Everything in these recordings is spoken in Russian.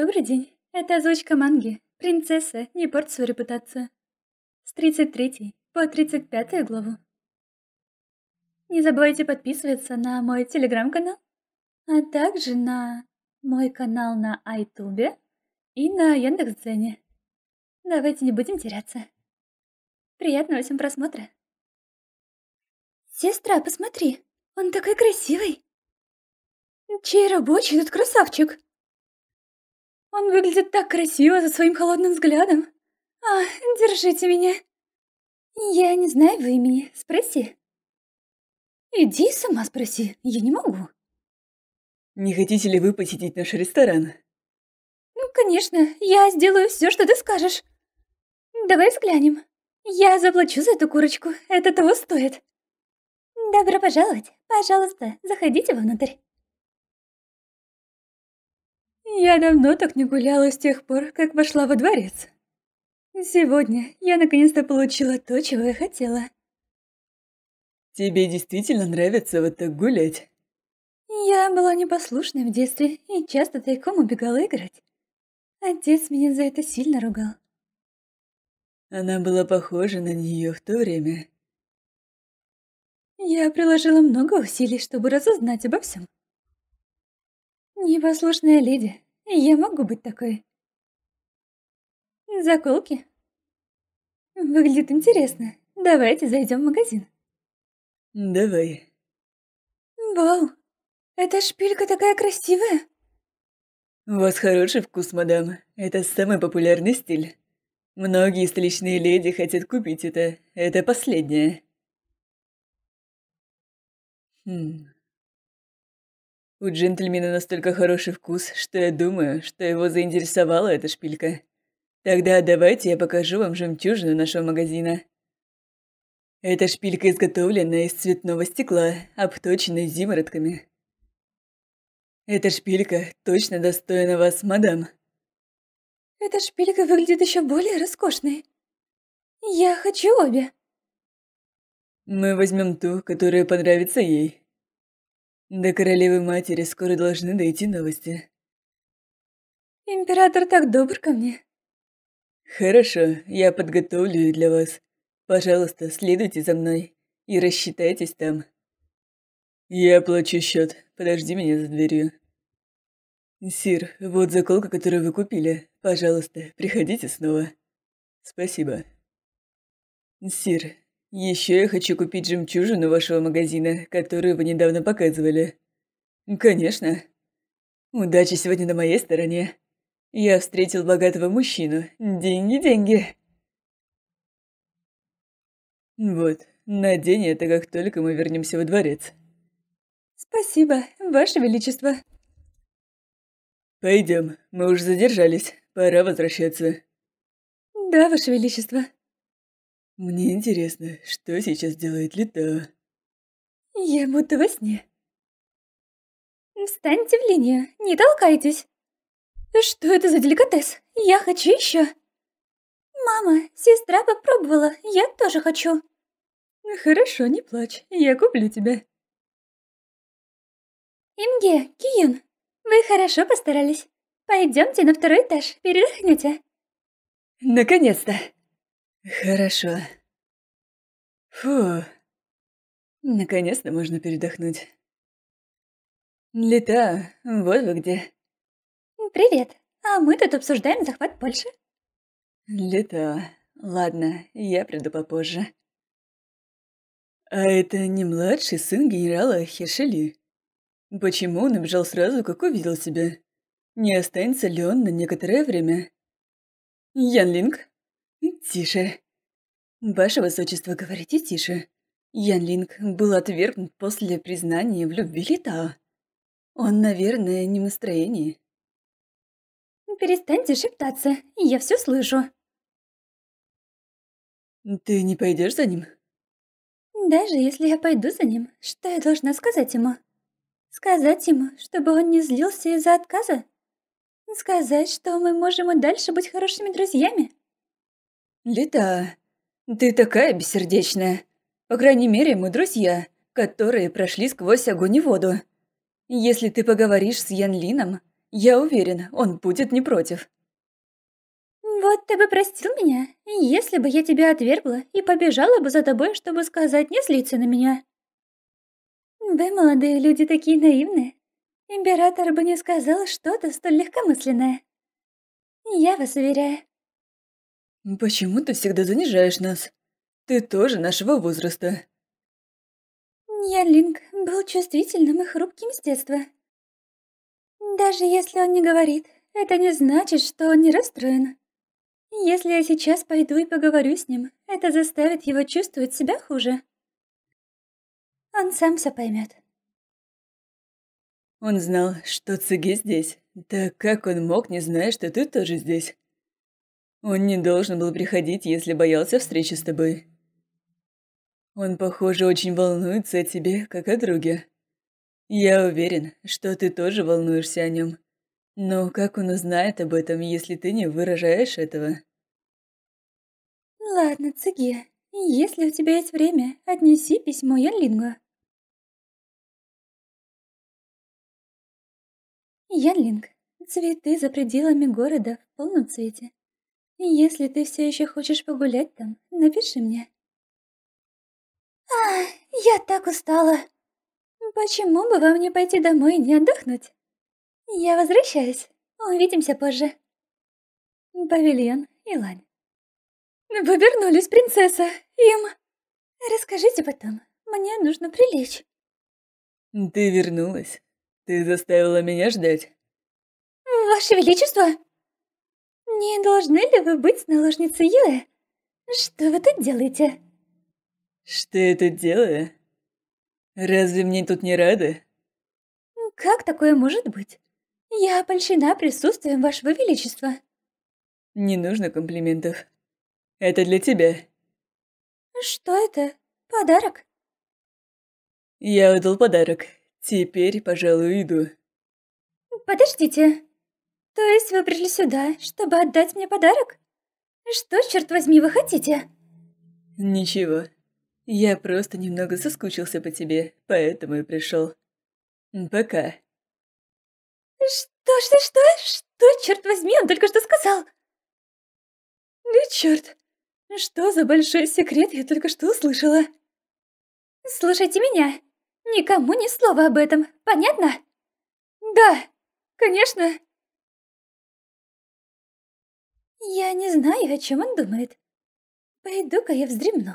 Добрый день. Это озвучка манги. Принцесса, не порт свою репутацию. С 33 по 35 главу. Не забывайте подписываться на мой телеграм-канал, а также на мой канал на Айтубе и на Яндекс.Дзене. Давайте не будем теряться. Приятного всем просмотра. Сестра, посмотри, он такой красивый. Чей рабочий тут красавчик? Он выглядит так красиво за своим холодным взглядом. А, держите меня. Я не знаю вы имени, спроси. Иди сама спроси, я не могу. Не хотите ли вы посетить наш ресторан? Ну, конечно, я сделаю все, что ты скажешь. Давай взглянем. Я заплачу за эту курочку, это того стоит. Добро пожаловать. Пожалуйста, заходите внутрь. Я давно так не гуляла с тех пор, как вошла во дворец. Сегодня я наконец-то получила то, чего я хотела. Тебе действительно нравится вот так гулять? Я была непослушной в детстве и часто тайком убегала играть. Отец меня за это сильно ругал. Она была похожа на нее в то время. Я приложила много усилий, чтобы разузнать обо всем. Непослушная леди, я могу быть такой. Заколки. Выглядит интересно. Давайте зайдем в магазин. Давай. Вау, эта шпилька такая красивая. У вас хороший вкус, мадам. Это самый популярный стиль. Многие столичные леди хотят купить это. Это последнее. Хм, у джентльмена настолько хороший вкус, что я думаю, что его заинтересовала эта шпилька. Тогда давайте я покажу вам жемчужину нашего магазина. Эта шпилька изготовлена из цветного стекла, обточенной зимородками. Эта шпилька точно достойна вас, мадам. Эта шпилька выглядит еще более роскошной. Я хочу обе. Мы возьмем ту, которая понравится ей. До королевы матери скоро должны дойти новости. Император так добр ко мне. Хорошо, я подготовлю для вас. Пожалуйста, следуйте за мной и рассчитайтесь там. Я плачу счет. Подожди меня за дверью. Сир, вот заколка, которую вы купили. Пожалуйста, приходите снова. Спасибо. Сир, еще я хочу купить жемчужину вашего магазина, которую вы недавно показывали. Конечно. Удача сегодня на моей стороне. Я встретил богатого мужчину. Деньги, деньги. Вот, надень это, как только мы вернемся во дворец. Спасибо, ваше величество. Пойдем, мы уже задержались, пора возвращаться. Да, ваше величество. Мне интересно, что сейчас делает Лита? Я будто во сне. Встаньте в линию, не толкайтесь. Что это за деликатес? Я хочу еще. Мама, сестра попробовала, я тоже хочу. Хорошо, не плачь, я куплю тебя. Имге, Киюн, вы хорошо постарались. Пойдемте на второй этаж, передохнете. Наконец-то! Хорошо. Фу. Наконец-то можно передохнуть. Лита, вот вы где. Привет. А мы тут обсуждаем захват Польши. Лита, Ладно, я приду попозже. А это не младший сын генерала Хершели? Почему он убежал сразу, как увидел себя? Не останется ли он на некоторое время? Ян Линг, «Тише. Ваше Высочество, говорите тише. Ян Линг был отвергнут после признания в любви Литао. Он, наверное, не в настроении». «Перестаньте шептаться, я все слышу». «Ты не пойдешь за ним?» «Даже если я пойду за ним, что я должна сказать ему? Сказать ему, чтобы он не злился из-за отказа? Сказать, что мы можем и дальше быть хорошими друзьями?» «Лита, ты такая бессердечная. По крайней мере, мы друзья, которые прошли сквозь огонь и воду. Если ты поговоришь с Ян Лином, я уверен, он будет не против». «Вот ты бы простил меня, если бы я тебя отвергла и побежала бы за тобой, чтобы сказать «не злиться на меня». Вы, молодые люди, такие наивные. Император бы не сказал что-то столь легкомысленное. Я вас уверяю, «Почему ты всегда занижаешь нас? Ты тоже нашего возраста». Янлинг был чувствительным и хрупким с детства. Даже если он не говорит, это не значит, что он не расстроен. Если я сейчас пойду и поговорю с ним, это заставит его чувствовать себя хуже. Он сам все поймет. Он знал, что Цыги здесь. Да как он мог, не зная, что ты тоже здесь? Он не должен был приходить, если боялся встречи с тобой. Он, похоже, очень волнуется о тебе, как о друге. Я уверен, что ты тоже волнуешься о нем. Но как он узнает об этом, если ты не выражаешь этого? Ладно, Циге, если у тебя есть время, отнеси письмо Янлингу. Янлинг. Цветы за пределами города в полном цвете. Если ты все еще хочешь погулять там, напиши мне. А, я так устала. Почему бы вам не пойти домой и не отдохнуть? Я возвращаюсь. Увидимся позже. Павильон и лань. Вы вернулись, принцесса. Им... Расскажите потом. Мне нужно прилечь. Ты вернулась. Ты заставила меня ждать. Ваше Величество! Не должны ли вы быть наложницей Юэ? Что вы тут делаете? Что я тут делаю? Разве мне тут не рады? Как такое может быть? Я польщена присутствием вашего величества. Не нужно комплиментов. Это для тебя. Что это? Подарок? Я отдал подарок. Теперь, пожалуй, иду. Подождите. «То есть вы пришли сюда, чтобы отдать мне подарок? Что, черт возьми, вы хотите?» «Ничего. Я просто немного соскучился по тебе, поэтому и пришел. Пока». «Что, что, что? Что, черт возьми, он только что сказал?» «Да черт! Что за большой секрет я только что услышала?» «Слушайте меня! Никому ни слова об этом, понятно?» «Да, конечно!» Я не знаю, о чем он думает. Пойду-ка я вздремну.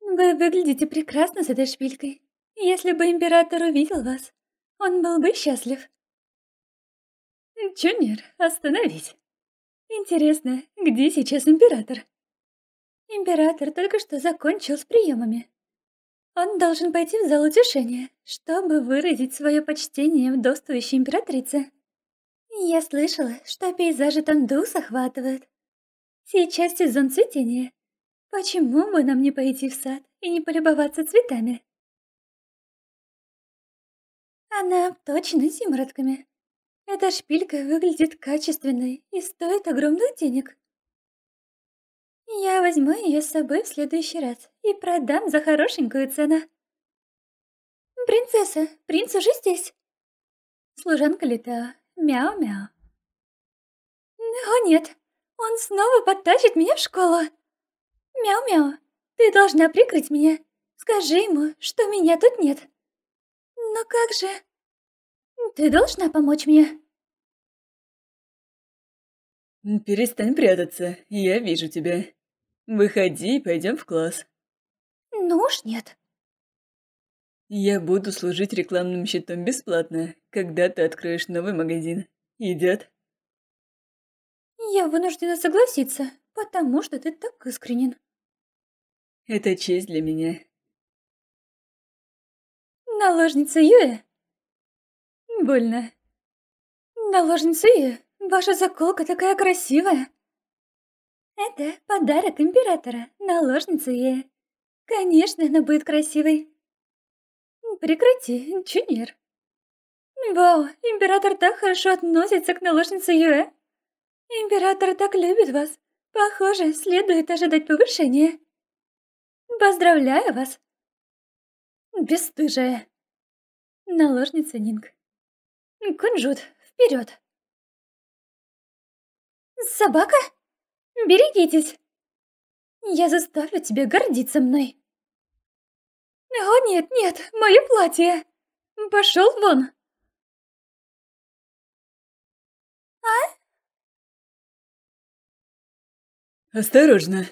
Вы выглядите прекрасно с этой шпилькой. Если бы император увидел вас, он был бы счастлив. Чунер, остановись. Интересно, где сейчас император? Император только что закончил с приемами. Он должен пойти в зал утешения, чтобы выразить свое почтение вдовствующей императрице. Я слышала, что пейзажи там дух захватывают. Сейчас сезон цветения. Почему бы нам не пойти в сад и не полюбоваться цветами? Она обточена симородками. Эта шпилька выглядит качественной и стоит огромных денег. Я возьму ее с собой в следующий раз и продам за хорошенькую цену. «Принцесса, принц уже здесь!» Служанка летала. Мяу-мяу. «О нет, он снова подтащит меня в школу!» «Мяу-мяу, ты должна прикрыть меня. Скажи ему, что меня тут нет». «Но как же...» «Ты должна помочь мне». «Перестань прятаться, я вижу тебя», Выходи и пойдем в класс. Ну уж нет. Я буду служить рекламным щитом бесплатно, когда ты откроешь новый магазин. Идет? Я вынуждена согласиться, потому что ты так искренен. Это честь для меня. Наложница Юэ? Больно. Наложница Юэ, ваша заколка такая красивая. Это подарок императора, наложница я. Конечно, она будет красивой. Прекрати, Чунир. Вау, император так хорошо относится к наложнице Юэ. Император так любит вас. Похоже, следует ожидать повышения. Поздравляю вас. Бесстыжая. Наложница Нинг. Кунжут, вперед. Собака? Берегитесь! Я заставлю тебя гордиться мной!» «О нет, нет, мое платье! Пошел вон!» «А?» Осторожно.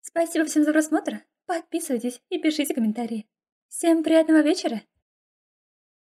Спасибо всем за просмотр. Подписывайтесь и пишите комментарии. Всем приятного вечера.